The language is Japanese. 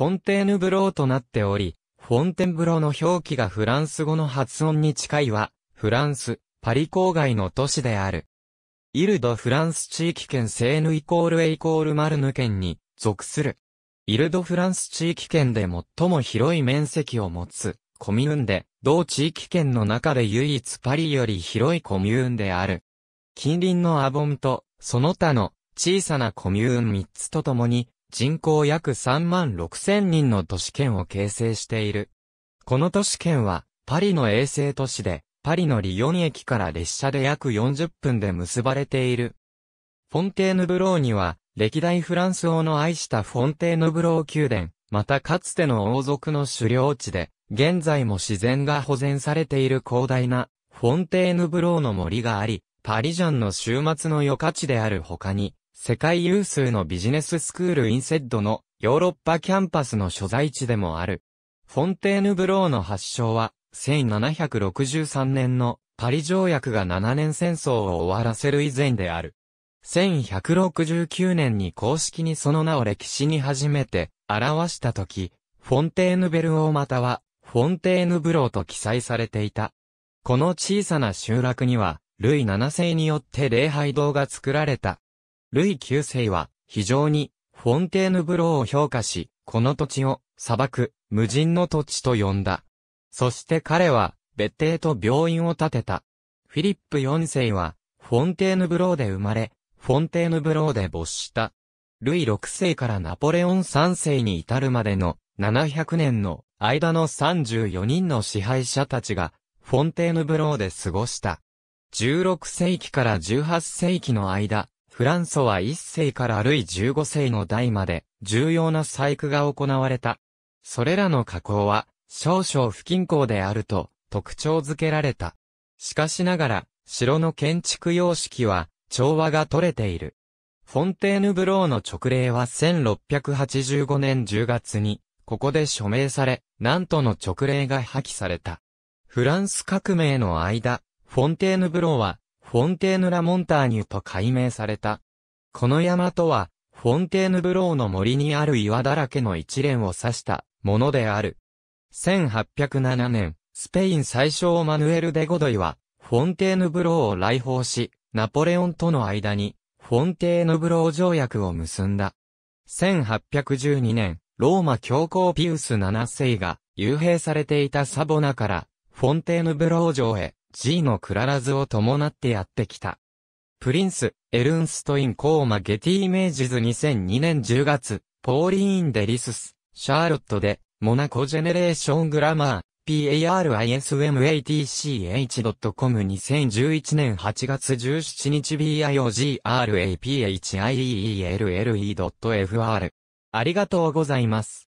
フォンテーヌブローとなっており、フォンテンブローの表記がフランス語の発音に近いは、フランス、パリ郊外の都市である。イルド・フランス地域圏セーヌイコールエイコールマルヌ県に属する。イルド・フランス地域圏で最も広い面積を持つコミューンで、同地域圏の中で唯一パリより広いコミューンである。近隣のアボンと、その他の小さなコミューン3つとともに、人口約3万6千人の都市圏を形成している。この都市圏は、パリの衛星都市で、パリのリヨン駅から列車で約40分で結ばれている。フォンテーヌブローには、歴代フランス王の愛したフォンテーヌブロー宮殿、またかつての王族の狩猟地で、現在も自然が保全されている広大な、フォンテーヌブローの森があり、パリジャンの週末の余価地である他に、世界有数のビジネススクールインセッドのヨーロッパキャンパスの所在地でもある。フォンテーヌブローの発祥は、1763年のパリ条約が7年戦争を終わらせる以前である。1169年に公式にその名を歴史に初めて表した時、フォンテーヌベルオーまたはフォンテーヌブローと記載されていた。この小さな集落には、ルイ7世によって礼拝堂が作られた。ルイ9世は非常にフォンテーヌブローを評価し、この土地を砂漠、無人の土地と呼んだ。そして彼は別邸と病院を建てた。フィリップ4世はフォンテーヌブローで生まれ、フォンテーヌブローで没した。ルイ6世からナポレオン3世に至るまでの700年の間の34人の支配者たちがフォンテーヌブローで過ごした。16世紀から18世紀の間、フランソワ1世からルイ15世の代まで重要な細工が行われた。それらの加工は少々不均衡であると特徴づけられた。しかしながら、城の建築様式は調和が取れている。フォンテーヌブローの直令は1685年10月に、ここで署名され、なんとの直令が破棄された。フランス革命の間、フォンテーヌブローはフォンテーヌ・ラ・モンターニュと改名された。この山とは、フォンテーヌ・ブローの森にある岩だらけの一連を指したものである。1807年、スペイン最小マヌエル・デ・ゴドイは、フォンテーヌ・ブローを来訪し、ナポレオンとの間に、フォンテーヌ・ブロー条約を結んだ。1812年、ローマ教皇ピウス7世が、幽閉されていたサボナから、フォンテーヌ・ブロー城へ、G のクララズを伴ってやってきた。プリンス、エルンストイン・コーマ・ゲティ・イメージズ2002年10月、ポーリーン・デリスス、シャーロットで、モナコ・ジェネレーション・グラマー、parismatch.com2011 年8月17日 biographiellee.fr。ありがとうございます。